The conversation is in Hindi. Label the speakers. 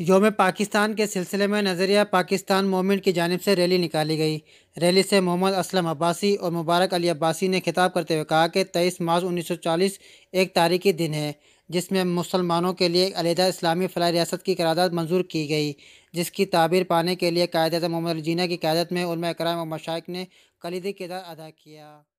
Speaker 1: योम पाकिस्तान के सिलसिले में नजरिया पाकिस्तान मोमेंट की जानब से रैली निकाली गई रैली से मोहम्मद असलम अब्बासी और मुबारक अली अब्बासी ने खिताब करते हुए कहा कि तेईस मार्च उन्नीस सौ चालीस एक तारीखी दिन है जिसमें मुसलमानों के लिए अलहदा इस्लामी फला रियासत की करारदाद मंजूर की गई जिसकी ताबीर पाने के लिए कायद मोहम्मद जीना की क्यादत में उलमा कराम और मशाइ ने कलीदी किरदार अदा किया